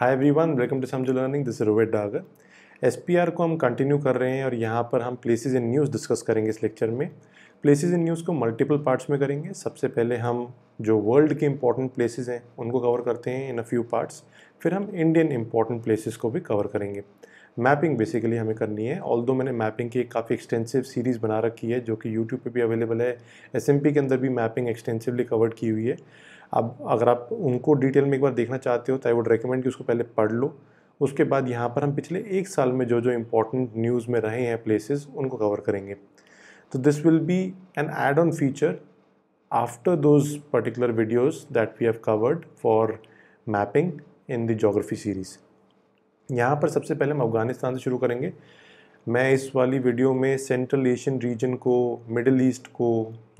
Hi everyone welcome to Samajho learning this रोवेट Dagar SPR को हम कंटिन्यू कर रहे हैं और यहाँ पर हम प्लेसेस इन न्यूज़ डिस्कस करेंगे इस लेक्चर में प्लेसेस इन न्यूज़ को मल्टीपल पार्ट्स में करेंगे सबसे पहले हम जो वर्ल्ड के इंपॉर्टेंट प्लेसेज हैं उनको कवर करते हैं इन अ फ्यू पार्ट्स फिर हम इंडियन इंपॉर्टेंट प्लेसेस को भी कवर करेंगे मैपिंग बेसिकली हमें करनी है ऑल दो मैंने मैपिंग की एक काफ़ी एक्सटेंसिव सीरीज़ बना रखी है जो कि यूट्यूब पे भी अवेलेबल है एस के अंदर भी मैपिंग एक्सटेंसिवली कवर्ड की हुई है अब अगर आप उनको डिटेल में एक बार देखना चाहते हो तो आई वुड रिकमेंड कि उसको पहले पढ़ लो उसके बाद यहाँ पर हम पिछले एक साल में जो जो इम्पोर्टेंट न्यूज़ में रहे हैं प्लेसेस उनको कवर करेंगे तो this will be an add on feature after those particular videos that we have covered for mapping in the geography series यहाँ पर सबसे पहले हम अफ़गानिस्तान से शुरू करेंगे मैं इस वाली वीडियो में सेंट्रल एशियन रीजन को मिडल ईस्ट को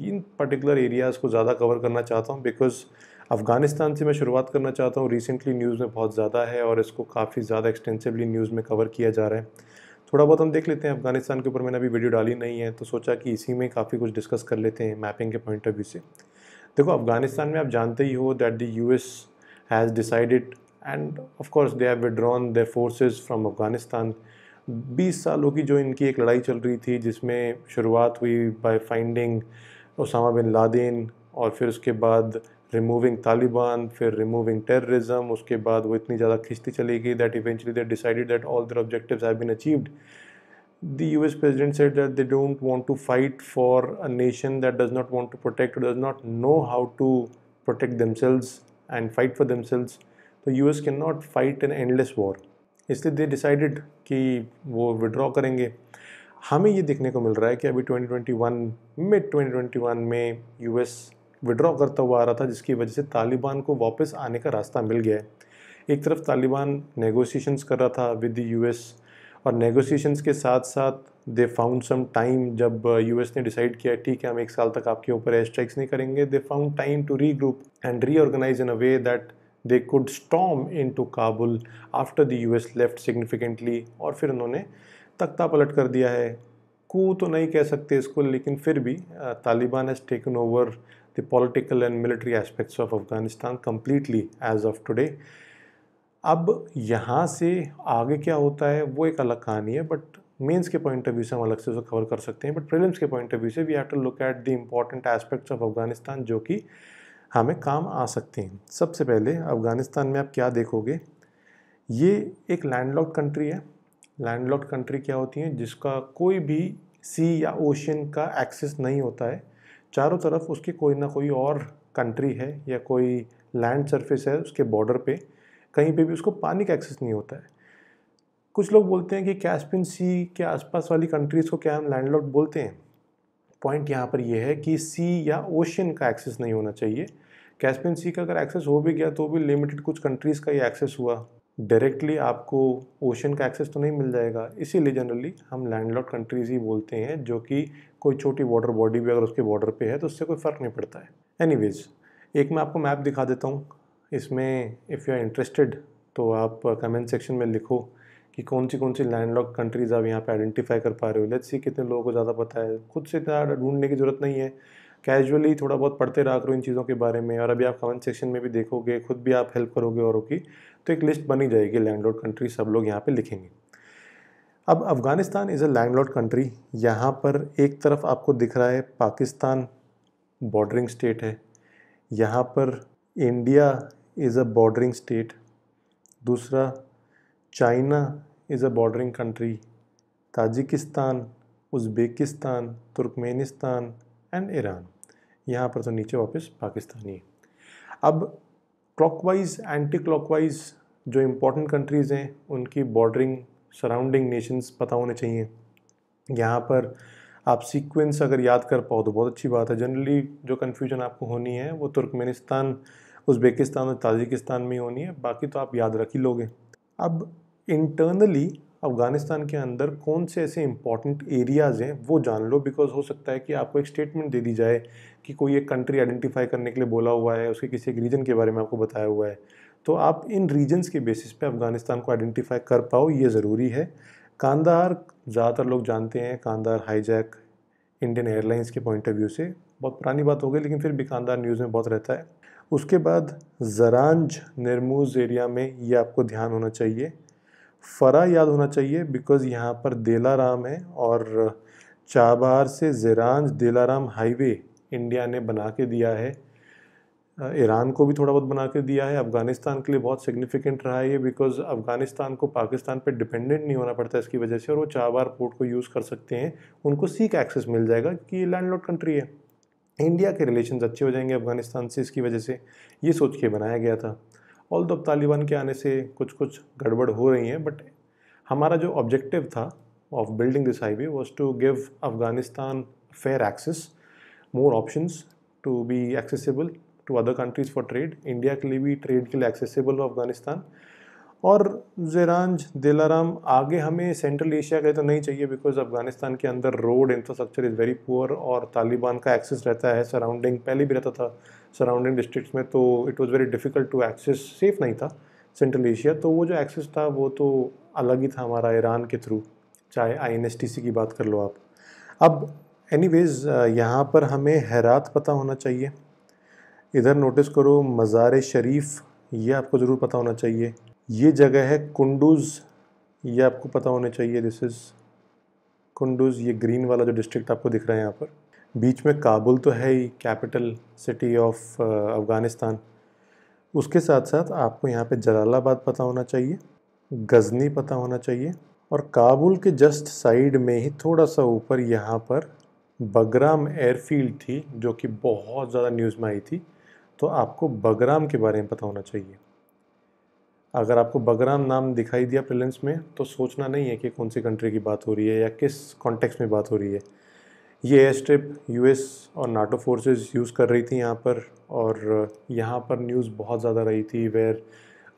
इन पर्टिकुलर एरियाज़ को ज़्यादा कवर करना चाहता हूँ बिकॉज़ अफ़गानिस्तान से मैं शुरुआत करना चाहता हूँ रिसेंटली न्यूज़ में बहुत ज़्यादा है और इसको काफ़ी ज़्यादा एक्सटेंसिवली न्यूज़ में कवर किया जा रहा है थोड़ा बहुत हम देख लेते हैं अफ़गानिस्तान के ऊपर मैंने अभी वीडियो डाली नहीं है तो सोचा कि इसी में काफ़ी कुछ डिस्कस कर लेते हैं मैपिंग के पॉइंट ऑफ व्यू से देखो अफ़गानिस्तान में आप जानते ही हो that the U S has decided and of course they have withdrawn their forces from Afghanistan बीस सालों की जो इनकी एक लड़ाई चल रही थी जिसमें शुरुआत हुई by finding Osama bin Laden और फिर उसके बाद रिमूविंग तालिबान फिर रिमूविंग टेररिज्म उसके बाद वो इतनी ज़्यादा खिंचती चली गई that eventually they decided that all their objective have been achieved the U S president set that they don't want to fight for a nation that does not want to protect does not know how to protect themselves and fight for themselves तो U S can not fight an endless war इसलिए they decided कि वो withdraw करेंगे हमें ये देखने को मिल रहा है कि अभी 2021 ट्वेंटी वन में ट्वेंटी ट्वेंटी वन में यू एस विड्रॉ करता हुआ आ रहा था जिसकी वजह से तालिबान को वापस आने का रास्ता मिल गया है एक तरफ तालिबान नेगोशिएशंस कर रहा था विद द यूएस और नेगोशिएशंस के साथ साथ दे फाउंड सम टाइम जब यूएस uh, ने डिसाइड किया ठीक है हम एक साल तक आपके ऊपर एयर स्ट्राइक्स नहीं करेंगे they found time to regroup and reorganize in a way that they could storm into Kabul after the U S left significantly और फिर उन्होंने तख्ता पलट कर दिया है कू तो नहीं कह सकते इसको लेकिन फिर भी uh, Taliban has taken over the political and military aspects of Afghanistan completely as of today. अब यहाँ से आगे क्या होता है वो एक अलग कहानी है बट मेंस के पॉइंट ऑफ व्यू से हम अलग से उसको कवर कर सकते हैं बट प्रिलिम्स के पॉइंट ऑफ व्यू से we have to look at the important aspects of Afghanistan जो कि हमें काम आ सकते हैं सबसे पहले अफ़गानिस्तान में आप क्या देखोगे ये एक लैंडलॉक कंट्री है लैंडलॉक कंट्री क्या होती है जिसका कोई भी सी या ओशन का एक्सेस नहीं होता है चारों तरफ उसकी कोई ना कोई और कंट्री है या कोई लैंड सरफेस है उसके बॉर्डर पे कहीं पे भी उसको पानी का एक्सेस नहीं होता है कुछ लोग बोलते हैं कि कैसपिन सी के आसपास वाली कंट्रीज़ को क्या हम लैंडलॉर्ड बोलते हैं पॉइंट यहाँ पर यह है कि सी या ओशन का एक्सेस नहीं होना चाहिए कैस्पियन सी का अगर एक्सेस हो भी गया तो भी लिमिटेड कुछ कंट्रीज़ का ही एक्सेस हुआ डायरेक्टली आपको ओशन का एक्सेस तो नहीं मिल जाएगा इसीलिए जनरली हम लैंडलॉर्ड कंट्रीज़ ही बोलते हैं जो कि कोई छोटी वाटर बॉडी भी अगर उसके बॉर्डर पे है तो उससे कोई फ़र्क नहीं पड़ता है एनी एक मैं आपको मैप दिखा देता हूँ इसमें इफ़ यू आर इंटरेस्टेड तो आप कमेंट सेक्शन में लिखो कि कौन सी कौन सी लैंडलॉक कंट्रीज़ आप यहाँ पे आइडेंटिफाई कर पा रहे हो लेट्स सी कितने लोगों को ज़्यादा पता है खुद से इतना ढूंढने की ज़रूरत नहीं है कैजुअली थोड़ा बहुत पढ़ते रहा करो इन चीज़ों के बारे में और अभी आप कमेंट सेक्शन में भी देखोगे खुद भी आप हेल्प करोगे औरों की तो एक लिस्ट बनी जाएगी लैंडलॉर्ड कंट्री सब लोग यहाँ पर लिखेंगे अब Afghanistan is a landlord country यहाँ पर एक तरफ आपको दिख रहा है पाकिस्तान बॉर्डरिंग स्टेट है यहाँ पर India is a bordering state दूसरा China is a bordering country Tajikistan Uzbekistan Turkmenistan and Iran यहाँ पर तो नीचे वापस पाकिस्तानी अब क्लॉकवाइज एंटी क्लॉकवाइज जो इम्पोर्टेंट कंट्रीज़ हैं उनकी बॉर्डरिंग सराउंडिंग नेशंस पता होने चाहिए यहाँ पर आप सीक्वेंस अगर याद कर पाओ तो बहुत अच्छी बात है जनरली जो कन्फ्यूजन आपको होनी है वो तुर्कमेनिस्तान उज़्बेकिस्तान और ताजिकिस्तान में होनी है बाकी तो आप याद रख ही लोगे अब इंटरनली अफ़गानिस्तान के अंदर कौन से ऐसे इंपॉर्टेंट एरियाज़ हैं वो जान लो बिकॉज हो सकता है कि आपको एक स्टेटमेंट दे दी जाए कि कोई एक कंट्री आइडेंटिफाई करने के लिए बोला हुआ है उसके किसी एक रीजन के बारे में आपको बताया हुआ है तो आप इन रीजन्स के बेसिस पे अफ़गानिस्तान को आइडेंटिफाई कर पाओ ये ज़रूरी है कांदार ज़्यादातर लोग जानते हैं कांदार हाईजैक इंडियन एयरलाइंस के पॉइंट ऑफ व्यू से बहुत पुरानी बात हो गई लेकिन फिर भी कांदार न्यूज़ में बहुत रहता है उसके बाद जरांज निर्मूज एरिया में ये आपको ध्यान होना चाहिए फ़रा याद होना चाहिए बिकॉज़ यहाँ पर देलाराम है और चाबार से जेरांज देलाराम हाईवे इंडिया ने बना के दिया है ईरान को भी थोड़ा बहुत बना के दिया है अफ़गानिस्तान के लिए बहुत सिग्निफिकेंट रहा है ये बिकॉज़ अफ़गानिस्तान को पाकिस्तान पे डिपेंडेंट नहीं होना पड़ता इसकी वजह से और वो चाबार पोर्ट को यूज़ कर सकते हैं उनको सीख एक्सेस मिल जाएगा कि ये लैंड कंट्री है इंडिया के रिलेशन अच्छे हो जाएंगे अफ़गानिस्तान से इसकी वजह से ये सोच के बनाया गया था ऑल दो अब तालिबान के आने से कुछ कुछ गड़बड़ हो रही है बट हमारा जो ऑब्जेक्टिव था of building this highway was to give Afghanistan fair access more option to be accessible to other countries for trade India के लिए भी ट्रेड के लिए एक्सेसिबल अफगानिस्तान और जेरांज दिलाराम आगे हमें सेंट्रल एशिया का तो नहीं चाहिए बिकॉज अफगानिस्तान के अंदर road infrastructure is very poor और तालिबान का एक्सेस रहता है सराउंडिंग पहले भी रहता था सराउंडिंग डिस्ट्रिक्ट्स में तो it was very difficult to access safe नहीं था सेंट्रल एशिया तो वो जो एक्सेस था वो तो अलग ही था हमारा ईरान के थ्रू चाहे आई की बात कर लो आप अब वेज़ यहाँ पर हमें हैरात पता होना चाहिए इधर नोटिस करो मज़ार शरीफ ये आपको ज़रूर पता होना चाहिए ये जगह है कुंडूज़ ये आपको पता होने चाहिए दिस इज़ कुंडूज़ ये ग्रीन वाला जो डिस्ट्रिक्ट आपको दिख रहा है यहाँ पर बीच में काबुल तो है ही capital city of uh, Afghanistan उसके साथ साथ आपको यहाँ पे जलालाबाद पता होना चाहिए गज़नी पता होना चाहिए और काबुल के जस्ट साइड में ही थोड़ा सा ऊपर यहाँ पर बगराम एयरफील्ड थी जो कि बहुत ज़्यादा न्यूज़ में आई थी तो आपको बगराम के बारे में पता होना चाहिए अगर आपको बगराम नाम दिखाई दिया प्रिलिम्स में तो सोचना नहीं है कि कौन सी कंट्री की बात हो रही है या किस कॉन्टेक्स्ट में बात हो रही है ये एयर स्ट्रिप यू और नाटो फोर्सेस यूज़ कर रही थी यहाँ पर और यहाँ पर न्यूज़ बहुत ज़्यादा रही थी where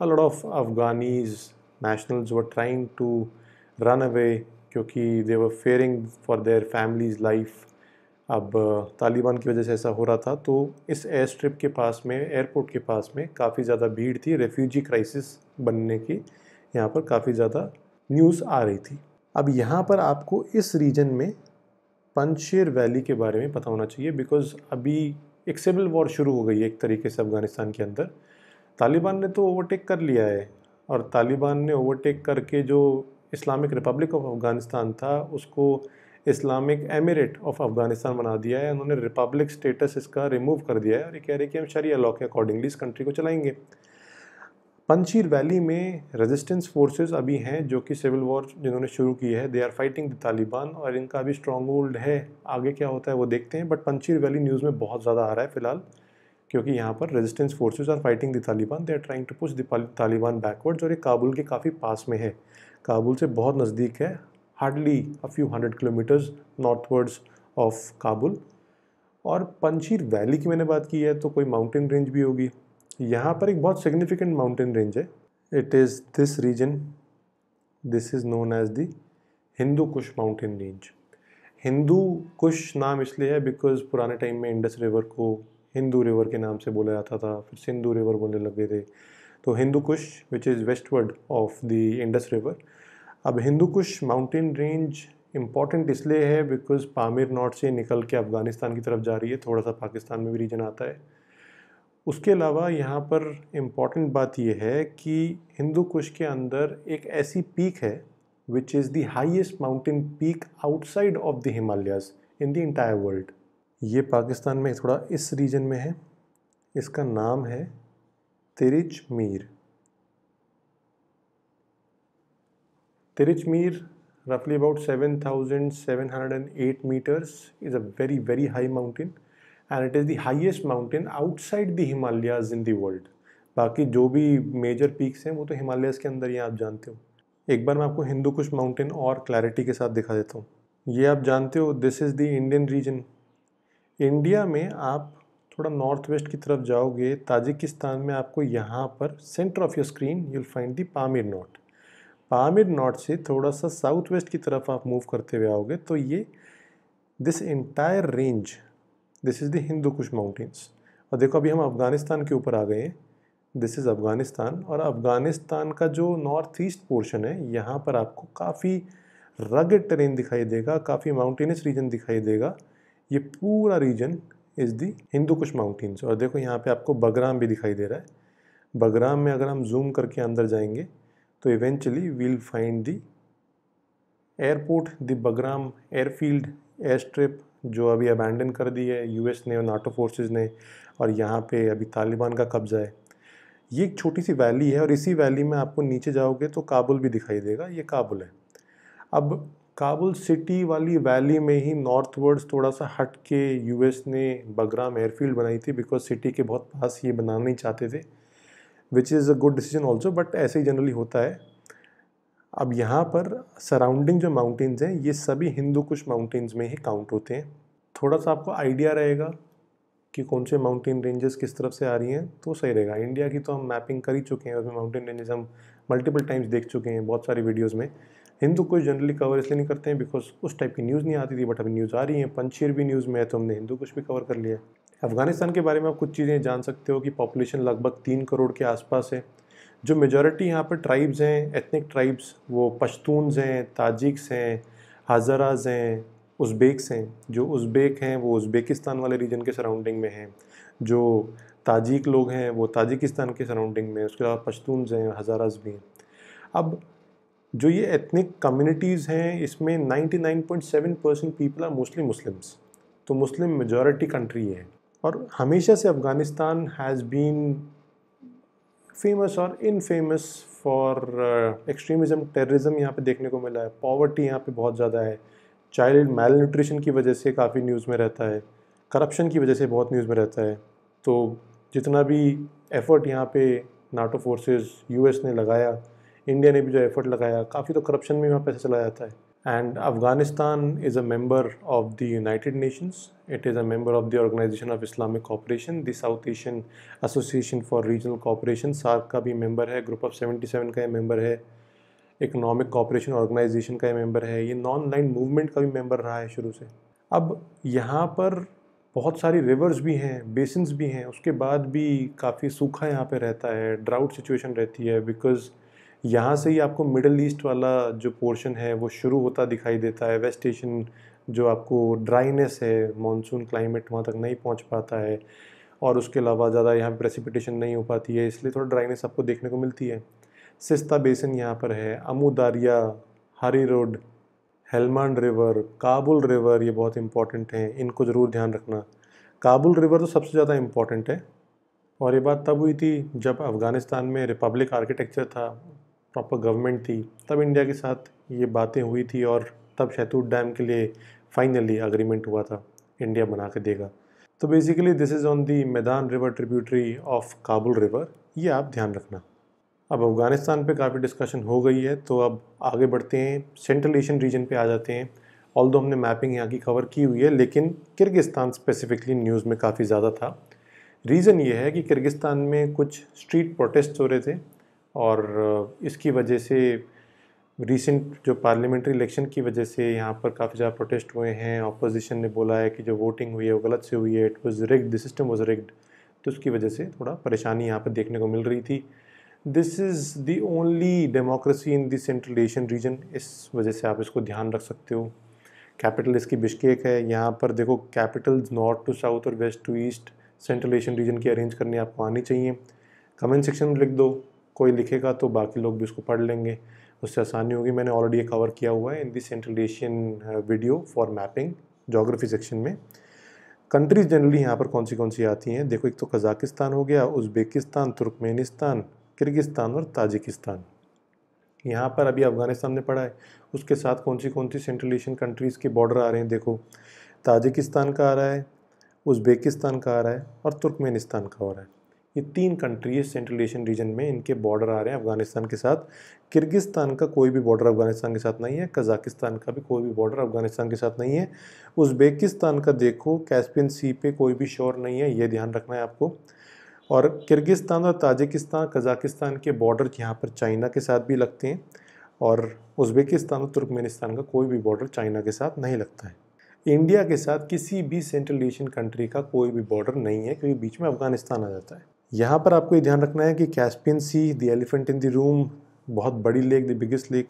a lot of Afghanis nationals were trying to run away क्योंकि they were fearing for their families life अब तालिबान की वजह से ऐसा हो रहा था तो इस एयर स्ट्रिप के पास में एयरपोर्ट के पास में काफ़ी ज़्यादा भीड़ थी रेफ्यूजी क्राइसिस बनने की यहाँ पर काफ़ी ज़्यादा न्यूज़ आ रही थी अब यहाँ पर आपको इस रीजन में पंचेर वैली के बारे में पता होना चाहिए बिकॉज अभी एक सिविल वॉर शुरू हो गई है एक तरीके से अफ़गानिस्तान के अंदर तालिबान ने तो ओवरटेक कर लिया है और तालिबान ने ओवरटेक करके जो इस्लामिक रिपब्लिक ऑफ अफ़गानिस्तान था उसको इस्लामिक एमिरेट ऑफ अफगानिस्तान बना दिया है उन्होंने रिपब्लिक स्टेटस इसका रिमूव कर दिया है और ये कह रहे हैं कि हम शरिया लॉ के अकॉर्डिंगली इस कंट्री को चलाएंगे पंचीर वैली में रेजिस्टेंस फोर्सेस अभी हैं जो कि सिविल वॉर जिन्होंने शुरू की है they are fighting the Taliban और इनका अभी स्ट्रॉन्ग होल्ड है आगे क्या होता है वो देखते हैं बट पंचीर वैली न्यूज़ में बहुत ज़्यादा आ रहा है फिलहाल क्योंकि यहाँ पर resistance forces are fighting the Taliban they are trying to push the Taliban backwards और ये काबुल के काफ़ी पास में है काबुल से बहुत नज़दीक है hardly a few hundred kilometers northwards of Kabul. और पंचीर वैली की मैंने बात की है तो कोई माउंटेन रेंज भी होगी यहाँ पर एक बहुत सिग्निफिकेंट माउंटेन रेंज है it is this region this is known as the Hindu Kush mountain range Hindu Kush नाम इसलिए है बिकॉज पुराने टाइम में इंडस रिवर को हिंदू रिवर के नाम से बोला जाता था फिर सिंधु रिवर बोलने लगे थे तो Hindu Kush which is westward of the Indus river अब Hindu Kush mountain range important इसलिए है बिकॉज पामिर नॉर्थ से निकल के अफ़गानिस्तान की तरफ जा रही है थोड़ा सा पाकिस्तान में भी रीजन आता है उसके अलावा यहाँ पर इम्पॉर्टेंट बात यह है कि हिंदू कुश के अंदर एक ऐसी पीक है which is the highest mountain peak outside of the Himalayas in the entire world ये पाकिस्तान में थोड़ा इस रीजन में है इसका नाम है तिरिच मीर तिरिच मीर रफली about seven Tirich roughly about 7,708 meters, is a very, very high mountain. And it is the highest mountain outside the Himalayas in the world. बाकी जो भी मेजर पीक्स हैं वो तो हिमालयस के अंदर ही आप जानते हो एक बार मैं आपको हिंदू कुश माउंटेन और क्लैरिटी के साथ दिखा देता हूँ ये आप जानते हो this is the Indian region India में आप थोड़ा नॉर्थ वेस्ट की तरफ जाओगे ताजिकिस्तान में आपको यहाँ पर centre of your screen you'll find the Pamir not Pamir north से थोड़ा सा साउथ वेस्ट की तरफ आप मूव करते हुए आओगे तो ये this entire range this is the Hindu Kush mountains और देखो अभी हम अफ़गानिस्तान के ऊपर आ गए हैं दिस इज़ अफ़गानिस्तान और अफ़गानिस्तान का जो नॉर्थ ईस्ट पोर्शन है यहाँ पर आपको काफ़ी रगड टेरेन दिखाई देगा काफ़ी माउंटेनस रीजन दिखाई देगा ये पूरा region is the Hindu Kush mountains और देखो यहाँ पे आपको बगराम भी दिखाई दे रहा है बगराम में अगर हम जूम करके अंदर जाएंगे तो eventually we'll find the airport the Bagram airfield air strip जो अभी अबैंडन कर दी है यूएस ने और नाटो फोर्सेस ने और यहाँ पे अभी तालिबान का कब्ज़ा है ये एक छोटी सी वैली है और इसी वैली में आपको नीचे जाओगे तो काबुल भी दिखाई देगा ये काबुल है अब काबुल सिटी वाली वैली में ही नॉर्थ वर्ड्स थोड़ा सा हट के यूएस ने बगराम एयरफील्ड बनाई थी बिकॉज सिटी के बहुत पास ये बनाना ही चाहते थे which is a good decision also but ऐसे ही जनरली होता है अब यहाँ पर सराउंडिंग जो माउंटेन्स हैं ये सभी हिंदू कुश माउंटेन्स में ही काउंट होते हैं थोड़ा सा आपको आइडिया रहेगा कि कौन से माउंटेन रेंजेस किस तरफ से आ रही हैं तो सही रहेगा इंडिया की तो हम मैपिंग कर ही चुके हैं उसमें माउंटेन रेंजेस हम मल्टीपल टाइम्स देख चुके हैं बहुत सारी वीडियोज़ में हिंदू कुछ जनरली कवर इसलिए नहीं करते हैं बिकॉज उस टाइप की न्यूज़ नहीं आती थी बट अभी न्यूज़ आ रही है पंचीर भी न्यूज़ में है तो हमने हिंदू कुछ भी कवर कर लिया अफ़गानिस्तान के बारे में आप कुछ चीज़ें जान सकते हो कि पॉपुलेशन लगभग तीन करोड़ के आसपास है जो मेजॉरिटी यहाँ पर ट्राइब्स हैं एथनिक ट्राइब्स वो पश्तूनज हैं ताजिक्स हैं हज़ाराज हैं उज़्बेक्स हैं जो उज़्बेक हैं वो उज़्बेकिस्तान वाले रीजन के सराउंडिंग में हैं जो ताजिक लोग हैं वो ताजिकिस्तान के सराउंडिंग में उसके अलावा पश्तूनज हैं हज़ाराज भी हैं अब जो ये एथनिक कम्युनिटीज़ हैं इसमें 99.7 percent people are mostly Muslims तो मुस्लिम मेजॉरिटी कंट्री है और हमेशा से अफ़गानिस्तान हैज़ बीन फेमस और infamous for extremism terrorism यहाँ पे देखने को मिला है पॉवर्टी यहाँ पे बहुत ज़्यादा है चाइल्ड मेल न्यूट्रिशन की वजह से काफ़ी न्यूज़ में रहता है करप्शन की वजह से बहुत न्यूज़ में रहता है तो जितना भी एफ़र्ट यहाँ पे नाटो फोर्सेस यूएस ने लगाया इंडिया ने भी जो एफ़र्ट लगाया काफ़ी तो करप्शन में वहाँ पैसा चला जाता है And Afghanistan is a member of the United Nations. It is a member of the Organization of Islamic Cooperation, the South Asian Association for Regional Cooperation, SARC ka bhi member hai group of 77 ka ये member है economic cooperation organisation का hai member है ये non line movement का भी member रहा है शुरू से अब यहाँ पर बहुत सारी रिवर्स भी हैं बेसिन्स भी हैं उसके बाद भी काफ़ी सूखा यहाँ पे रहता है ड्राउट सिचुएशन रहती है बिकॉज़ यहाँ से ही आपको मिडल ईस्ट वाला जो पोर्शन है वो शुरू होता दिखाई देता है वेस्ट एशियन जो आपको ड्राइनेस है मानसून क्लाइमेट वहाँ तक नहीं पहुँच पाता है और उसके अलावा ज़्यादा यहाँ प्रेसिपिटेशन नहीं हो पाती है इसलिए थोड़ा ड्राइनेस आपको देखने को मिलती है सिस्ता बेसन यहाँ पर है अमूदारिया हरी रोड हेलमांड रिवर काबुल रिवर ये बहुत इंपॉर्टेंट हैं इनको ज़रूर ध्यान रखना काबुल रिवर तो सबसे ज़्यादा इम्पॉर्टेंट है और ये बात तब हुई थी जब अफ़गानिस्तान में रिपब्लिक आर्किटेक्चर था प्रॉपर गवर्नमेंट थी तब इंडिया के साथ ये बातें हुई थी और तब शैतूत डैम के लिए फाइनली अग्रीमेंट हुआ था इंडिया बना के देगा तो basically this is on the Maidan river tributary of Kabul river ये आप ध्यान रखना अब अफ़गानिस्तान पे काफ़ी डिस्कशन हो गई है तो अब आगे बढ़ते हैं सेंट्रल एशियन रीजन पे आ जाते हैं ऑल दो हमने मैपिंग यहाँ की कवर की हुई है लेकिन किर्गिस्तान स्पेसिफिकली न्यूज़ में काफ़ी ज़्यादा था रीज़न ये है कि किर्गिस्तान में कुछ स्ट्रीट प्रोटेस्ट हो रहे थे और इसकी वजह से रीसेंट जो पार्लियामेंट्री इलेक्शन की वजह से यहाँ पर काफ़ी ज़्यादा प्रोटेस्ट हुए हैं अपोजिशन ने बोला है कि जो वोटिंग हुई है वो गलत से हुई है it was rigged the system was rigged तो उसकी वजह से थोड़ा परेशानी यहाँ पर देखने को मिल रही थी this is the only democracy in the Central Asian region इस वजह से आप इसको ध्यान रख सकते हो कैपिटल इसकी बिश्केक है यहाँ पर देखो कैपिटल नॉर्थ टू साउथ और west to east Central Asian region की अरेंज करने आपको आनी चाहिए कमेंट सेक्शन में लिख दो कोई लिखेगा तो बाकी लोग भी उसको पढ़ लेंगे उससे आसानी होगी मैंने ऑलरेडी ये कवर किया हुआ है in the Central Asian video for mapping geography section में कंट्रीज़ जनरली यहाँ पर कौन सी कौन सी आती हैं देखो एक तो कज़ाकिस्तान हो गया उज़्बेकिस्तान तुर्कमेनिस्तान किर्गिस्तान और ताजिकिस्तान यहाँ पर अभी अफ़गानिस्तान ने पढ़ा है उसके साथ कौन सी कौन सी सेंट्रल एशियन कंट्रीज़ के बॉर्डर आ रहे हैं देखो ताजिकिस्तान का आ रहा है उज़्बेकिस्तान का आ रहा है और तुर्कमेनिस्तान का हो रहा है ये तीन कंट्री है सेंट्रल एशियन रीजन में इनके बॉर्डर आ रहे हैं अफगानिस्तान के साथ किर्गिस्तान का कोई भी बॉर्डर अफगानिस्तान के साथ नहीं है कजाकिस्तान का भी कोई भी बॉर्डर अफगानिस्तान के साथ नहीं है उज़्बेकिस्तान का देखो कैस्पियन सी पे कोई भी शोर नहीं है ये ध्यान रखना है आपको और किर्गिस्तान और ताजिकिस्तान कजाकिस्तान के बॉर्डर यहाँ पर चाइना के साथ भी लगते हैं और उज़्बेकिस्तान और तुर्कमेनिस्तान का कोई भी बॉर्डर चाइना के साथ नहीं लगता है इंडिया के साथ किसी भी सेंट्रल एशियन कंट्री का कोई भी बॉर्डर नहीं है क्योंकि बीच में अफगानिस्तान आ जाता है यहाँ पर आपको ये ध्यान रखना है कि Caspian Sea the elephant in the room बहुत बड़ी लेक द बिगेस्ट लेक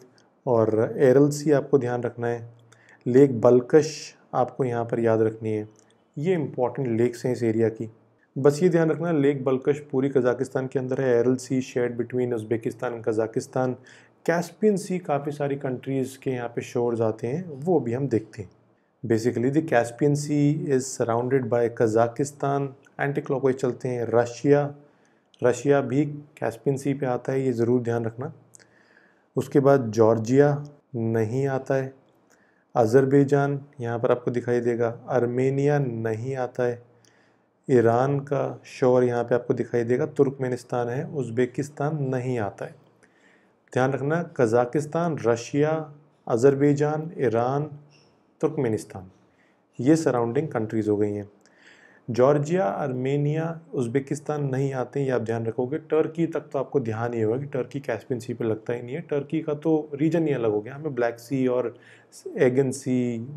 और एरल सी आपको ध्यान रखना है लेक बलकश आपको यहाँ पर याद रखनी है ये इंपॉर्टेंट लेक्स हैं इस एरिया की बस ये ध्यान रखना लेक बलकश पूरी कजाकिस्तान के अंदर है Aral Sea shared between Uzbekistan and Kazakhstan Caspian Sea काफ़ी सारी कंट्रीज़ के यहाँ पे शोर्स आते हैं वो भी हम देखते हैं basically the Caspian Sea is surrounded by Kazakhstan anti clockwise चलते हैं रशिया रशिया भी कैस्पिन सी पे आता है ये ज़रूर ध्यान रखना उसके बाद जॉर्जिया नहीं आता है अज़रबैजान यहाँ पर आपको दिखाई देगा आर्मेनिया नहीं आता है ईरान का शोर यहाँ पे आपको दिखाई देगा तुर्कमेनिस्तान है उज़्बेकिस्तान नहीं आता है ध्यान रखना Kazakhstan Russia Azerbaijan Iran Turkmenistan ये सराउंडिंग कंट्रीज़ हो गई हैं जॉर्जिया आर्मेनिया उज्बेकिस्तान नहीं आते ये आप ध्यान रखोगे टर्की तक तो आपको ध्यान ही होगा कि टर्की कैस्पियन सी पर लगता ही नहीं है टर्की का तो रीजन ही अलग हो गया हमें ब्लैक सी और एगन सी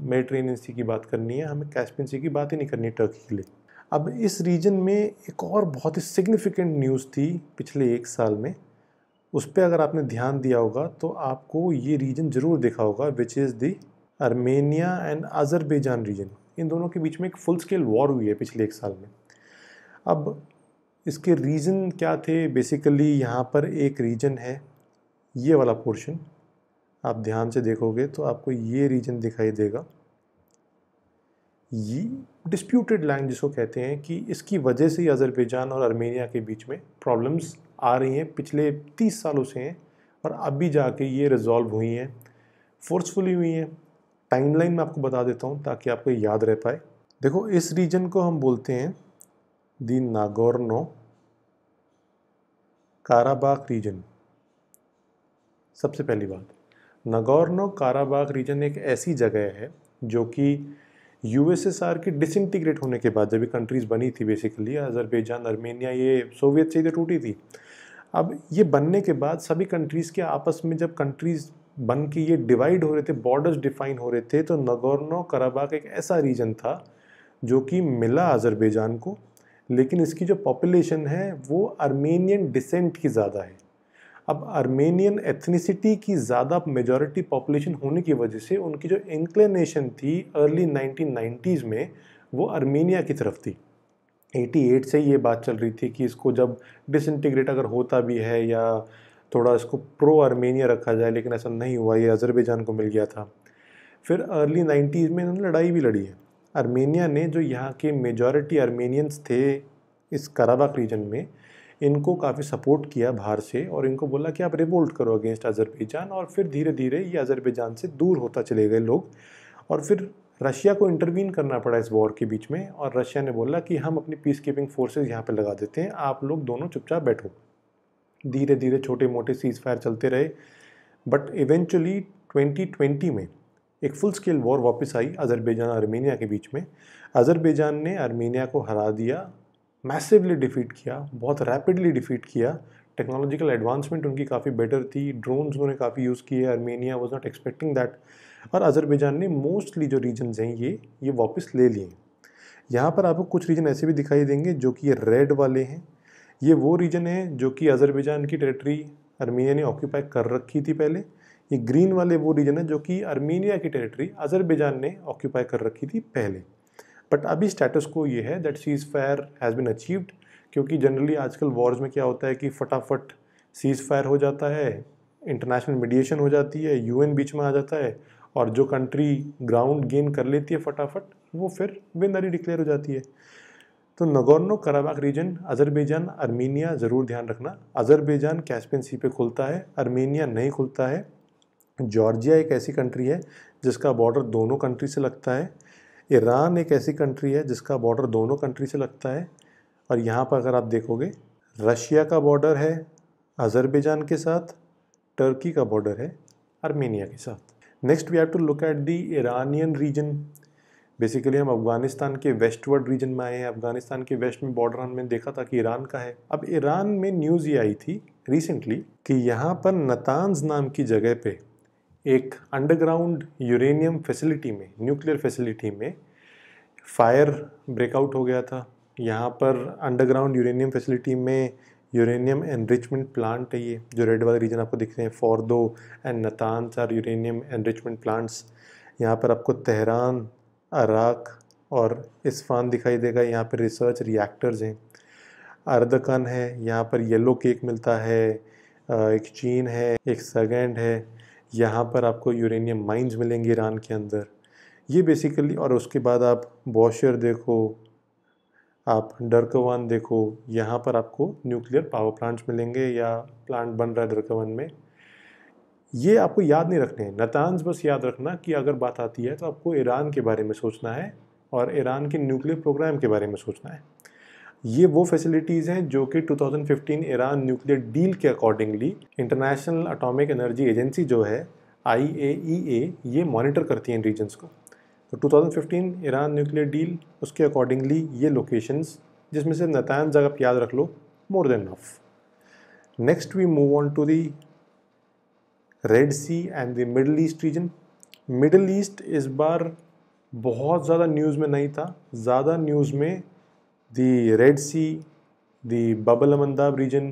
मेडिटेरेनियन सी की बात करनी है हमें कैस्पियन सी की बात ही नहीं करनी है टर्की के लिए अब इस रीजन में एक और बहुत ही सिग्निफिकेंट न्यूज़ थी पिछले एक साल में उस पर अगर आपने ध्यान दिया होगा तो आपको ये रीजन ज़रूर देखा होगा which is the Armenia and Azerbaijan region इन दोनों के बीच में एक फुल स्केल वॉर हुई है पिछले एक साल में अब इसके रीज़न क्या थे बेसिकली यहाँ पर एक रीजन है ये वाला पोर्शन आप ध्यान से देखोगे तो आपको ये रीजन दिखाई देगा ये डिस्प्यूटेड लैंड जिसको कहते हैं कि इसकी वजह से ही अजरबैजान और आर्मेनिया के बीच में प्रॉब्लम्स आ रही हैं पिछले तीस सालों से हैं और अब भी जाके ये रिजॉल्व हुई हैं फोर्सफुली हुई हैं टाइमलाइन मैं आपको बता देता हूँ ताकि आपको याद रह पाए देखो इस रीजन को हम बोलते हैं दी नागोर्नो काराबाग रीजन सबसे पहली बात नागोर्नो काराबाग रीजन एक ऐसी जगह है जो कि यूएसएसआर के डिसइंटीग्रेट होने के बाद जब ये कंट्रीज़ बनी थी बेसिकली अजरबैजान अर्मेनिया ये सोवियत से ही तो टूटी थी अब ये बनने के बाद सभी कंट्रीज़ के आपस में जब कंट्रीज़ बन के ये डिवाइड हो रहे थे बॉर्डर्स डिफाइन हो रहे थे तो नगोर्नो कराबाक एक ऐसा रीजन था जो कि मिला अज़रबैजान को लेकिन इसकी जो पॉपुलेशन है वो आर्मेनियन डिसेंट की ज़्यादा है अब आर्मेनियन एथनिसिटी की ज़्यादा मेजॉरिटी पॉपुलेशन होने की वजह से उनकी जो इंक्लेनेशन थी अर्ली नाइनटीन में वो आर्मेनिया की तरफ थी 88 से ये बात चल रही थी कि इसको जब डिसइंटीग्रेट अगर होता भी है या थोड़ा इसको प्रो आर्मेनिया रखा जाए लेकिन ऐसा नहीं हुआ ये अजरबैजान को मिल गया था फिर अर्ली नाइन्टीज़ में इन्होंने लड़ाई भी लड़ी है आर्मेनिया ने जो यहाँ के मेजॉरिटी आर्मेनियंस थे इस कराबाक रीजन में इनको काफ़ी सपोर्ट किया बाहर से और इनको बोला कि आप रिवोल्ट करो अगेंस्ट अजरबैजान और फिर धीरे धीरे ये अजरबैजान से दूर होता चले गए लोग और फिर रशिया को इंटरवीन करना पड़ा इस वॉर के बीच में और रशिया ने बोला कि हम अपनी पीस कीपिंग फोर्सेज यहाँ पर लगा देते हैं आप लोग दोनों चुपचाप बैठो धीरे धीरे छोटे मोटे सीज फायर चलते रहे बट इवेंचुअली 2020 में एक फुल स्केल वॉर वापस आई अजरबैजान आर्मेनिया के बीच में अजरबैजान ने आर्मेनिया को हरा दिया मैसिवली डिफीट किया बहुत रैपिडली डिफीट किया टेक्नोलॉजिकल एडवांसमेंट उनकी काफ़ी बेटर थी ड्रोन्स उन्होंने काफ़ी यूज़ किए Armenia was not expecting that और अजरबैजान ने मोस्टली जो रीजन्स हैं ये ये वापस ले लिए यहाँ पर आपको कुछ रीजन ऐसे भी दिखाई देंगे जो कि ये रेड वाले हैं ये वो रीजन है जो कि अजरबैजान की टेरिटरी अर्मीनिया ने ऑक्यूपाई कर रखी थी पहले ये ग्रीन वाले वो रीजन है जो कि अर्मीनिया की टेरिटरी अजरबैजान ने ऑक्यूपाई कर रखी थी पहले बट अभी स्टेटस को ये है that ceasefire has been achieved क्योंकि जनरली आजकल वॉर्स में क्या होता है कि फटाफट सीज़ फायर हो जाता है इंटरनेशनल मीडिएशन हो जाती है यू बीच में आ जाता है और जो कंट्री ग्राउंड गेन कर लेती है फटाफट वो फिर विनरी डिक्लेयर हो जाती है तो Nagorno Karabakh region Azerbaijan Armenia ज़रूर ध्यान रखना अजरबैजान कैस्पियन सी पे खुलता है आर्मीनिया नहीं खुलता है जॉर्जिया एक ऐसी कंट्री है जिसका बॉर्डर दोनों कंट्री से लगता है ईरान एक ऐसी कंट्री है जिसका बॉर्डर दोनों कंट्री से लगता है और यहाँ पर अगर आप देखोगे रशिया का बॉर्डर है अजरबैजान के साथ टर्की का बॉर्डर है अर्मेनिया के साथ next we have to look at the Iranian region basically हम अफ़गानिस्तान के वेस्टवर्ड रीजन में आए हैं अफ़गानिस्तान के वेस्ट में बॉर्डर हमने देखा था कि ईरान का है अब ईरान में न्यूज़ ये आई थी रिसेंटली कि यहाँ पर नतानज नाम की जगह पे एक अंडरग्राउंड यूरेनियम फैसिलिटी में न्यूक्लियर फैसिलिटी में फायर ब्रेकआउट हो गया था यहाँ पर अंडरग्राउंड यूरेनियम फैसिलिटी में यूरेनियम एनरिचमेंट प्लांट है ये जो रेड वाले रीजन आपको दिख रहे हैं Fordow and Natanz are uranium enrichment plants यहाँ पर आपको तेहरान अराक और इस्फान दिखाई देगा यहाँ पर रिसर्च रिएक्टर्स हैं अर्दकन है यहाँ पर येलो केक मिलता है एक चीन है एक सगेंड है यहाँ पर आपको यूरेनियम माइंस मिलेंगे ईरान के अंदर ये बेसिकली और उसके बाद आप बॉशर देखो आप डरकवान देखो यहाँ पर आपको न्यूक्लियर पावर प्लांट्स मिलेंगे या प्लांट बन रहा है डरकवान में ये आपको याद नहीं रखने हैं नतानज बस याद रखना कि अगर बात आती है तो आपको ईरान के बारे में सोचना है और ईरान के न्यूक्लियर प्रोग्राम के बारे में सोचना है ये वो फैसिलिटीज़ हैं जो कि 2015 ईरान न्यूक्लियर डील के accordingly International Atomic Energy Agency जो है आई e ये मॉनिटर करती हैं रीजन्स को तो 2015 ईरान न्यूक्लियर डील उसके अकॉर्डिंगली ये लोकेशंस जिसमें से नतान जगह याद रख लो more than enough next we move on to the Red Sea and the Middle East region Middle East इस बार बहुत ज़्यादा न्यूज़ में नहीं था ज़्यादा न्यूज़ में the Red Sea the Bab el Mandeb region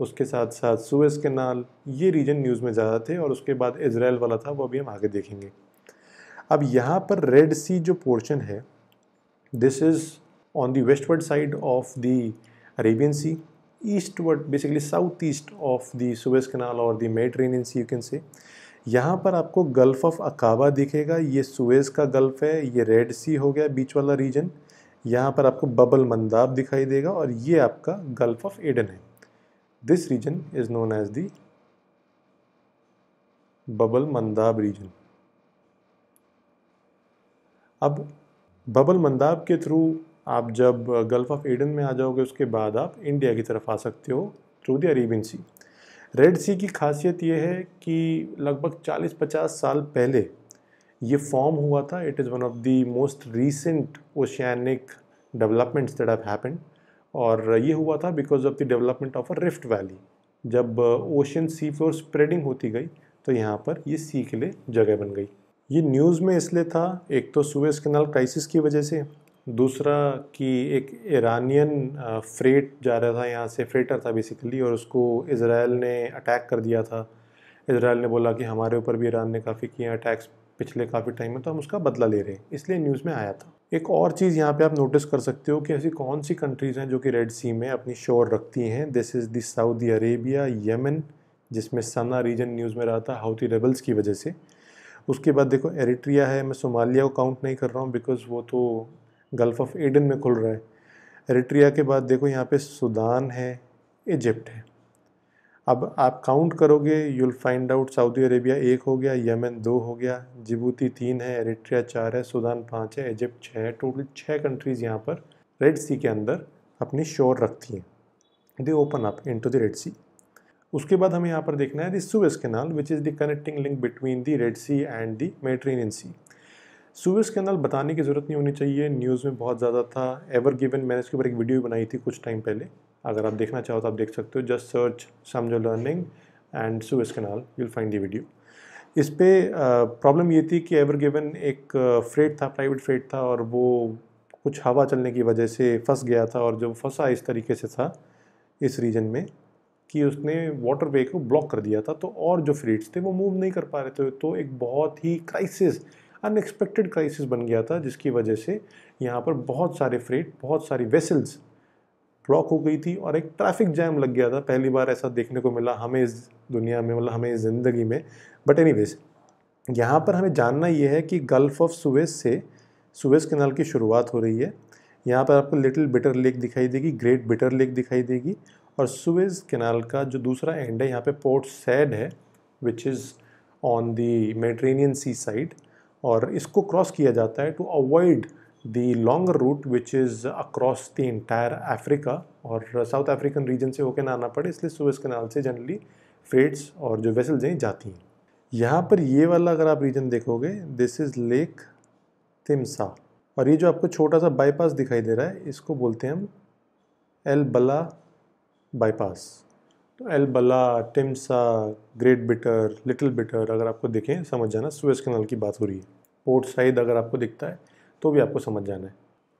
उसके साथ साथ सुएस कैनाल ये रीजन न्यूज़ में ज़्यादा थे और उसके बाद इसराइल वाला था वो अभी हम आगे देखेंगे अब यहाँ पर रेड सी जो पोर्शन है this is on the westward side of the Arabian Sea basically south east of the Suez canal और the Mediterranean sea you can see यहाँ पर आपको गल्फ़ ऑफ अकाबा दिखेगा ये सुवेज का गल्फ़ है ये रेड सी हो गया बीच वाला रीजन यहाँ पर आपको बबल मंदाब दिखाई देगा और ये आपका गल्फ़ ऑफ एडन है this region is known as the Bab el Mandeb region अब बबल मंदाब के थ्रू आप जब गल्फ़ ऑफ एडन में आ जाओगे उसके बाद आप इंडिया की तरफ आ सकते हो through the Arabian Sea Red Sea की खासियत ये है कि लगभग 40-50 साल पहले ये फॉर्म हुआ था it is one of the most recent oceanic developments that have happened और ये हुआ था because of the development of a rift valley जब ओशन सी फ्लोर स्प्रेडिंग होती गई तो यहाँ पर ये सी के लिए जगह बन गई ये न्यूज़ में इसलिए था एक तो सुएज कैनाल क्राइसिस की वजह से दूसरा कि एक ईरानियन फ्रेट जा रहा था यहाँ से फ्रेटर था बेसिकली और उसको इसराइल ने अटैक कर दिया था इसराइल ने बोला कि हमारे ऊपर भी ईरान ने काफ़ी किए अटैक्स पिछले काफ़ी टाइम में तो हम उसका बदला ले रहे हैं इसलिए न्यूज़ में आया था एक और चीज़ यहाँ पे आप नोटिस कर सकते हो कि ऐसी कौन सी कंट्रीज़ हैं जो कि रेड सी में अपनी शोर रखती हैं this is the Saudi Arabia Yemen जिसमें सना रीजन न्यूज़ में रहा था हाउती रेबल्स की वजह से उसके बाद देखो एरिट्रिया है मैं सोमालिया को काउंट नहीं कर रहा हूँ बिकॉज़ वो तो गल्फ ऑफ एडन में खुल रहा है एरिट्रिया के बाद देखो यहाँ पे सूडान है इजिप्ट है अब आप काउंट करोगे you'll find out Saudi Arabia एक हो गया यमन दो हो गया जिबूती तीन है एरिट्रिया चार है सूडान पाँच है इजिप्ट छः है टोटल छः कंट्रीज़ यहाँ पर रेड सी के अंदर अपनी शोर रखती हैं they open up into the Red red सी उसके बाद हमें यहाँ पर देखना है the Suez Canal which is the connecting link between the red Sea and the Mediterranean Sea Suez Canal बताने की ज़रूरत नहीं होनी चाहिए न्यूज़ में बहुत ज़्यादा था एवर गिवन मैंने इसके ऊपर एक वीडियो बनाई थी कुछ टाइम पहले अगर आप देखना चाहो तो आप देख सकते हो just search Samjho learning and Suez Canal you'll find the video इस पर प्रॉब्लम ये थी कि एवर गिवन एक फ्रेट था प्राइवेट फ्रेट था और वो कुछ हवा चलने की वजह से फंस गया था और जो फंसा इस तरीके से था इस रीजन में कि उसने वाटर वे को ब्लॉक कर दिया था तो और जो फ्रेट्स थे वो मूव नहीं कर पा रहे थे तो एक बहुत ही क्राइसिस अनएक्सपेक्टेड क्राइसिस बन गया था जिसकी वजह से यहाँ पर बहुत सारे फ्रेट बहुत सारी वेसल्स ब्लॉक हो गई थी और एक ट्रैफिक जैम लग गया था पहली बार ऐसा देखने को मिला हमें इस दुनिया में मतलब हमें इस ज़िंदगी में बट एनी वेज यहाँ पर हमें जानना ये है कि गल्फ ऑफ सुवेज से सुवेज कैनाल की शुरुआत हो रही है यहाँ पर आपको लिटिल बिटर लेक दिखाई देगी ग्रेट बिटर लेक दिखाई देगी और सुवेज कैनाल का जो दूसरा एंड है यहाँ पे पोर्ट सैड है which is on the Mediterranean Sea side और इसको क्रॉस किया जाता है to avoid the longer route which is across the entire Africa और साउथ अफ्रीकन रीजन से होकर ना आना पड़े इसलिए सुएज कनाल से जनरली फ्रेट्स और जो वेसल्स हैं जाती हैं यहाँ पर ये वाला अगर आप रीजन देखोगे दिस इज़ लेक तिमसा और ये जो आपको छोटा सा बाईपास दिखाई दे रहा है इसको बोलते हैं हम El Ballah bypass El Ballah Timsah Great Bitter Little Bitter अगर आपको दिखें समझ जाना स्वेज कनाल की बात हो रही है पोर्ट साइड अगर आपको दिखता है तो भी आपको समझ जाना है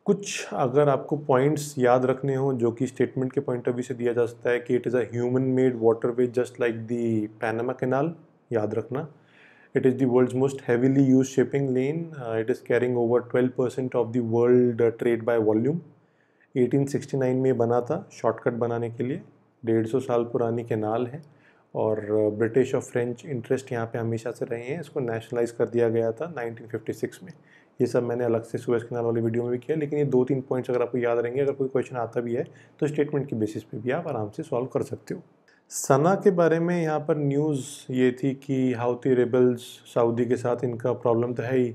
कुछ अगर आपको पॉइंट्स याद रखने हों जो कि स्टेटमेंट के पॉइंट ऑफ व्यू से दिया जा सकता है कि it is a human made waterway just like the Panama Canal याद रखना it is the world's most heavily used shipping lane it is carrying over twelve 12% of the world uh, trade by volume. 1869 में बना था shortcut बनाने के लिए डेढ़ सौ साल पुरानी कैनाल है और ब्रिटिश और फ्रेंच इंटरेस्ट यहाँ पे हमेशा से रहे हैं इसको नेशनलाइज कर दिया गया था 1956 में ये सब मैंने अलग से सुएज कैनाल वाली वीडियो में भी किया लेकिन ये दो तीन पॉइंट्स अगर आपको याद रहेंगे अगर कोई क्वेश्चन आता भी है तो स्टेटमेंट के बेसिस पे भी आप आराम से सॉल्व कर सकते हो सना के बारे में यहाँ पर न्यूज़ ये थी कि हाउती रेबल्स सऊदी के साथ इनका प्रॉब्लम तो है ही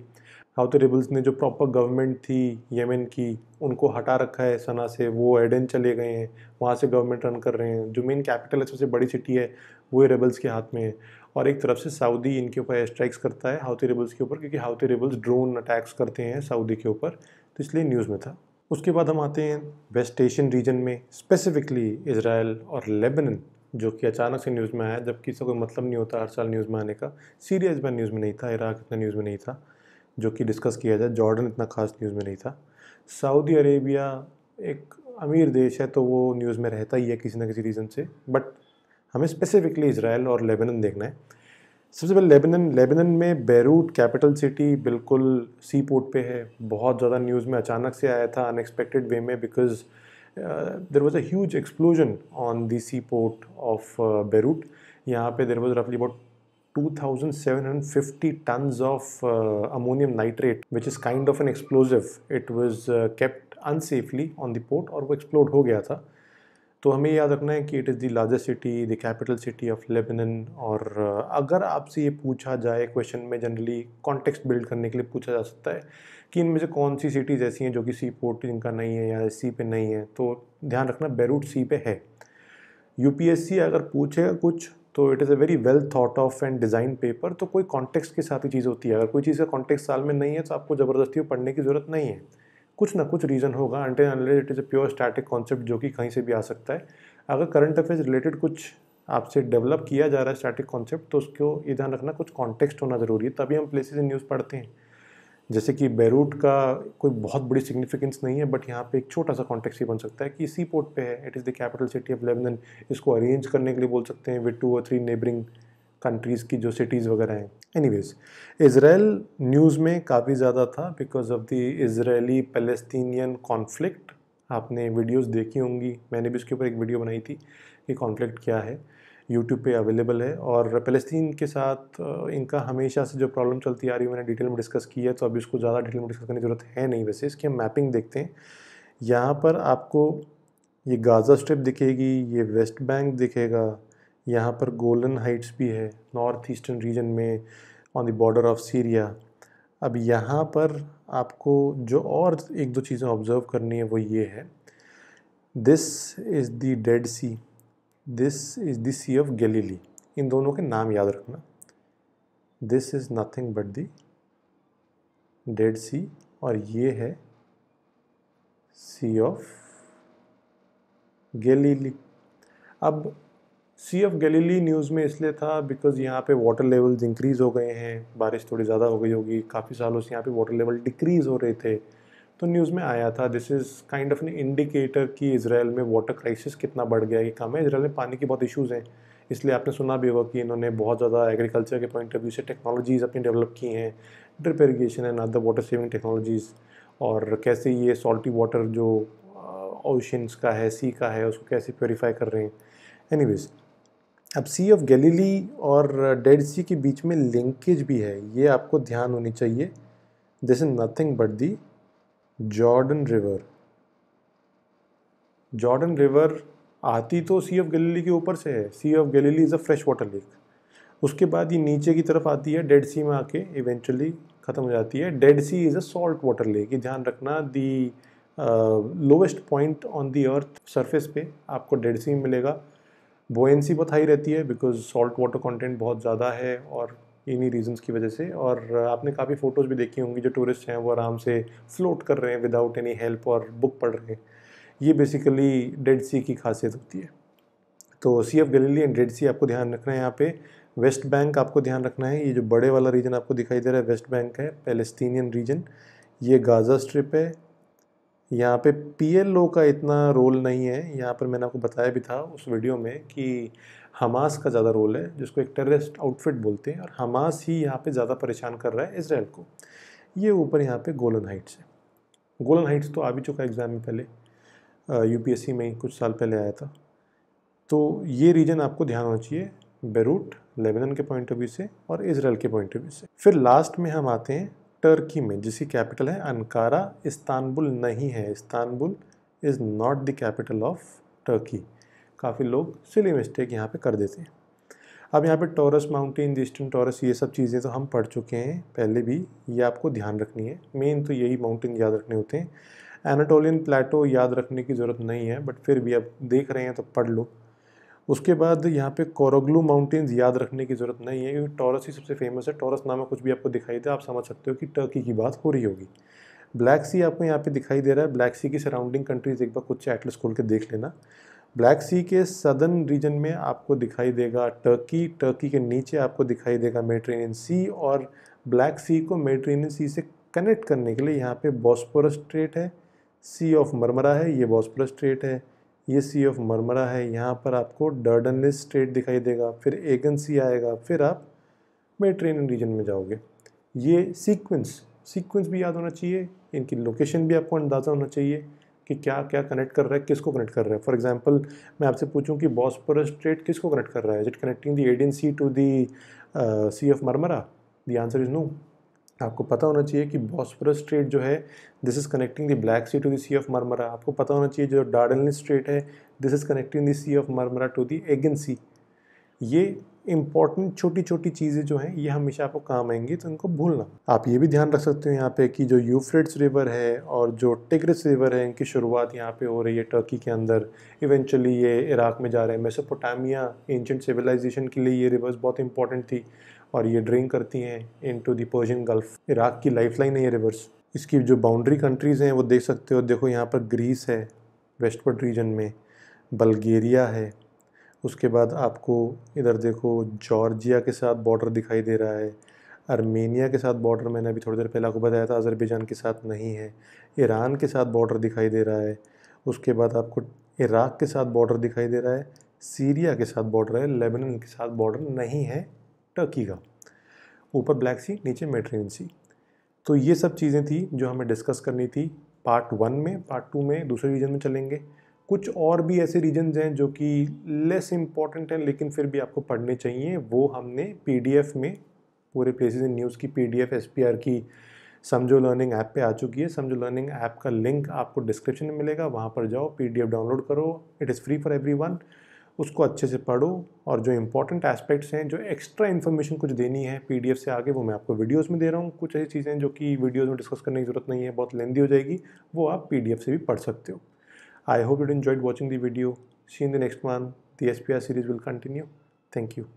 हाउती रिबल्स ने जो प्रॉपर गवर्नमेंट थी यमन की उनको हटा रखा है सना से वो एडन चले गए हैं वहाँ से गवर्नमेंट रन कर रहे हैं जो मेन कैपिटल है सबसे बड़ी सिटी है वो रेबल्स के हाथ में है और एक तरफ से सऊदी इनके ऊपर स्ट्राइक्स करता है हाउती रेबल्स के ऊपर क्योंकि हाउती रेबल्स ड्रोन अटैक्स करते हैं सऊदी के ऊपर तो इसलिए न्यूज़ में था उसके बाद हम आते हैं वेस्ट एशियन रीजन में स्पेसिफिकली इसराइल और लेबनन जो कि अचानक से न्यूज़ में आया जबकि इसका कोई मतलब नहीं होता हर साल न्यूज़ में आने का सीरिया इस बार न्यूज़ में नहीं था इराक इतना न्यूज़ में नहीं था जो कि डिस्कस किया जाए जॉर्डन इतना खास न्यूज़ में नहीं था सऊदी अरेबिया एक अमीर देश है तो वो न्यूज़ में रहता ही है किसी ना किसी रीज़न से बट हमें स्पेसिफिकली इसराइल और लेबनन देखना है सबसे पहले लेबनन लेबनन में बैरूट कैपिटल सिटी बिल्कुल सी पोर्ट पे है बहुत ज़्यादा न्यूज़ में अचानक से आया था अनएक्सपेक्टेड वे में because there was a explosion on the sea port of Beirut यहाँ पे देर वॉज रफली about 2,750 tons of uh, ammonium nitrate, which is kind of an explosive. It was uh, kept unsafely on the port और वो explode हो गया था तो हमें याद रखना है कि it is the largest city the capital city of Lebanon और uh, अगर आपसे ये पूछा जाए क्वेश्चन में जनरली कॉन्टेक्स्ट बिल्ड करने के लिए पूछा जा सकता है कि इनमें से कौन सी सिटीज़ ऐसी हैं जो कि सी पोर्ट इनका नहीं है या सी पे नहीं है तो ध्यान रखना बैरूट सी पे है यूपीएससी अगर पूछेगा कुछ तो it is a very well thought of and design paper तो कोई कॉन्टेक्स्ट के साथ ही चीज़ होती है अगर कोई चीज़ का कॉन्टेक्स्ट साल में नहीं है तो आपको ज़बरदस्ती पढ़ने की ज़रूरत नहीं है कुछ ना कुछ रीज़न होगा until it is a pure static concept जो कि कहीं से भी आ सकता है अगर करंट अफेयर्स रिलेटेड कुछ आपसे डेवलप किया जा रहा है स्टैटिक कॉन्सेप्ट तो उसको ये ध्यान रखना कुछ कॉन्टेक्स्ट होना ज़रूरी है तभी हम प्लेसेस न्यूज़ पढ़ते हैं जैसे कि बैरूट का कोई बहुत बड़ी सिग्निफिकेंस नहीं है बट यहाँ पे एक छोटा सा कॉन्टेक्स ही बन सकता है कि इसी पोर्ट पे है it is the capital city of Lebanon इसको अरेंज करने के लिए बोल सकते हैं विद टू और थ्री नेबरिंग कंट्रीज़ की जो सिटीज़ वगैरह हैं एनी वेज़ इसराइल न्यूज़ में काफ़ी ज़्यादा था because of the Israeli Palestinian conflict आपने वीडियोज़ देखी होंगी मैंने भी इसके ऊपर एक वीडियो बनाई थी कि कॉन्फ्लिक्ट क्या है यूट्यूब पे अवेलेबल है और फलस्तीन के साथ इनका हमेशा से जो प्रॉब्लम चलती आ रही है मैंने डिटेल में डिस्कस की है तो अभी उसको ज़्यादा डिटेल में डिस्कस करने की ज़रूरत है नहीं वैसे इसकी हम मैपिंग देखते हैं यहाँ पर आपको ये गाज़ा स्ट्रिप दिखेगी ये वेस्ट बैंक दिखेगा यहाँ पर गोल्डन हाइट्स भी है नॉर्थ ईस्टर्न रीजन में on the border of Syria अब यहाँ पर आपको जो और एक दो चीज़ें ऑब्ज़र्व करनी है वो ये है this is the Dead Sea this is the Sea of Galilee इन दोनों के नाम याद रखना this is nothing but the Dead Sea और ये है सी ऑफ गैलीली अब सी ऑफ गलीली न्यूज़ में इसलिए था बिकॉज़ यहाँ पे वाटर लेवल्स इंक्रीज़ हो गए हैं बारिश थोड़ी ज़्यादा हो गई होगी काफ़ी सालों से यहाँ पे वाटर लेवल डिक्रीज़ हो रहे थे तो न्यूज़ में आया था this is kind of an indicator कि इसराइल में वाटर क्राइसिस कितना बढ़ गया ये काम है इसराइल में पानी के बहुत इशूज़ हैं इसलिए आपने सुना भी होगा कि इन्होंने बहुत ज़्यादा एग्रीकल्चर के पॉइंट ऑफ व्यू से टेक्नोलॉजीज़ अपनी डेवलप की हैं drip irrigation and other water saving technologies और कैसे ये सॉल्टी वाटर जो ओशंस uh, का है सी का है उसको कैसे प्योरीफाई कर रहे हैं एनी अब सी ऑफ गैलीली और डेड सी के बीच में लिंकेज भी है ये आपको ध्यान होनी चाहिए this is nothing but the Jordan river Jordan river आती तो सी ऑफ गलीली के ऊपर से है Sea of Galilee is a fresh water lake उसके बाद ये नीचे की तरफ आती है डेड सी में आके इवेंचुअली ख़त्म हो जाती है Dead Sea is a salt water lake ये ध्यान रखना the lowest point on the earth surface पे आपको डेड सी मिलेगा बोएंसी बहुत हाई रहती है बिकॉज सॉल्ट वाटर कंटेंट बहुत ज़्यादा है और इन्हीं रीजंस की वजह से और आपने काफ़ी फ़ोटोज़ भी देखी होंगी जो टूरिस्ट हैं वो आराम से फ्लोट कर रहे हैं विदाउट एनी हेल्प और बुक पढ़ रहे हैं ये बेसिकली डेड सी की खासियत होती है तो Sea of Galilee and Dead Sea आपको ध्यान रखना है यहाँ पे वेस्ट बैंक आपको ध्यान रखना है ये जो बड़े वाला रीजन आपको दिखाई दे रहा है वेस्ट बैंक है पैलेस्टीनियन रीजन ये गाज़ा स्ट्रिप है यहाँ पे पीएलओ का इतना रोल नहीं है यहाँ पर मैंने आपको बताया भी था उस वीडियो में कि हमास का ज़्यादा रोल है जिसको एक टेररिस्ट आउटफिट बोलते हैं और हमास ही यहाँ पे ज़्यादा परेशान कर रहा है इसराइल को ये ऊपर यहाँ पे गोलन हाइट्स है गोलन हाइट्स तो आ भी चुका एग्ज़ाम में पहले यूपीएससी में कुछ साल पहले आया था तो ये रीजन आपको ध्यान होना चाहिए बेरूट लेबनान के पॉइंट ऑफ व्यू से और इसराइल के पॉइंट ऑफ व्यू से फिर लास्ट में हम आते हैं टर्की में जिसकी कैपिटल है अनकारा इस्तानबुल नहीं है Istanbul is not the capital of Turkey काफ़ी लोग सिली मिस्टेक यहाँ पे कर देते हैं अब यहाँ पे टॉरस माउंटेन ईस्टर्न टॉरस ये सब चीज़ें तो हम पढ़ चुके हैं पहले भी ये आपको ध्यान रखनी है मेन तो यही माउंटेन याद रखने होते हैं एनाटोलियन प्लेटो याद रखने की ज़रूरत नहीं है बट फिर भी आप देख रहे हैं तो पढ़ लो उसके बाद यहाँ पे कोरोग्लू माउंटेन्स याद रखने की ज़रूरत नहीं है क्योंकि टॉरस ही सबसे फेमस है टॉरस नाम कुछ भी आपको दिखाई दे आप समझ सकते हो कि टर्की की बात हो रही होगी ब्लैक सी आपको यहाँ पे दिखाई दे रहा है ब्लैक सी की सराउंडिंग कंट्रीज़ एक बार कुछ एटलस खोल के देख लेना ब्लैक सी के सदर्न रीजन में आपको दिखाई देगा टर्की टर्की के नीचे आपको दिखाई देगा मेडिटेरेनियन सी और ब्लैक सी को मेडिटेरेनियन सी से कनेक्ट करने के लिए यहाँ पे बॉस्पोरस स्ट्रेट है सी ऑफ मरमरा है ये बॉस्पोरस स्ट्रेट है ये सी ऑफ मरमरा है यहाँ पर आपको डर्डनलेस स्ट्रेट दिखाई देगा फिर एगन सी आएगा फिर आप मेडिटेरेनियन रीजन में जाओगे ये सीक्वेंस सीक्वेंस भी याद होना चाहिए इनकी लोकेशन भी आपको अंदाज़ा होना चाहिए कि क्या क्या कनेक्ट कर रहा है किसको कनेक्ट कर रहा है फॉर एग्जांपल मैं आपसे पूछूं कि बॉस्पोरस स्ट्रेट किसको कनेक्ट कर रहा है is it connecting the Aegean Sea to the Sea of Marmara the answer is no आपको पता होना चाहिए कि बॉस्पोरस स्ट्रेट जो है this is connecting the Black Sea to the Sea of Marmara आपको पता होना चाहिए जो डार्डन स्ट्रेट है this is connecting the Sea of Marmara to the Aegean Sea ये इंपॉर्टेंट छोटी छोटी चीज़ें जो हैं ये हमेशा आपको काम आएंगी तो इनको भूलना आप ये भी ध्यान रख सकते हो यहाँ पे कि जो यूफ्रेट्स रिवर है और जो टिग्रिस रिवर है इनकी शुरुआत यहाँ पे हो रही है टर्की के अंदर इवेंचुअली ये इराक में जा रहे हैं मेसोपोटामिया एंशंट सिविलाइजेशन के लिए ये रिवर्स बहुत इंपॉर्टेंट थी और ये ड्रिंक करती हैं into Persian Gulf Iraq की लाइफ लाइन है ये रिवर्स इसकी जो बाउंड्री कंट्रीज़ हैं वो देख सकते हो देखो यहाँ पर ग्रीस है वेस्टवर्ड रीजन में बल्गेरिया है उसके बाद आपको इधर देखो जॉर्जिया के साथ बॉर्डर दिखाई दे रहा है आर्मेनिया के साथ बॉर्डर मैंने अभी थोड़ी देर पहले आपको बताया था अज़रबैजान के साथ नहीं है ईरान के साथ बॉर्डर दिखाई दे रहा है उसके बाद आपको इराक़ के साथ बॉर्डर दिखाई दे रहा है सीरिया के साथ बॉर्डर है लेबनान के साथ बॉर्डर नहीं है टर्की का ऊपर ब्लैक सी नीचे मेडरेन सी तो ये सब चीज़ें थी जो हमें डिस्कस करनी थी पार्ट वन में पार्ट टू में दूसरे रीजन में चलेंगे कुछ और भी ऐसे रीजन हैं जो कि लेस इम्पॉर्टेंट हैं लेकिन फिर भी आपको पढ़ने चाहिए वो हमने पी में पूरे प्लेसेस इन न्यूज़ की पी एसपीआर की समझो लर्निंग ऐप पे आ चुकी है समझो लर्निंग ऐप का लिंक आपको डिस्क्रिप्शन में मिलेगा वहाँ पर जाओ पीडीएफ डाउनलोड करो it is free for one उसको अच्छे से पढ़ो और जो इंपॉर्टेंट एस्पेक्ट्स हैं जो एक्स्ट्रा इन्फॉर्मेशन कुछ देनी है पी से आगे वो मैं आपको वीडियोज़ में दे रहा हूँ कुछ ऐसी चीज़ें जो कि वीडियोज़ में डिस्कस करने की ज़रूरत नहीं है बहुत लेंदी हो जाएगी वो आप पी से भी पढ़ सकते हो I hope you enjoyed watching the video. See you in the next one. The SPR series will continue. Thank you.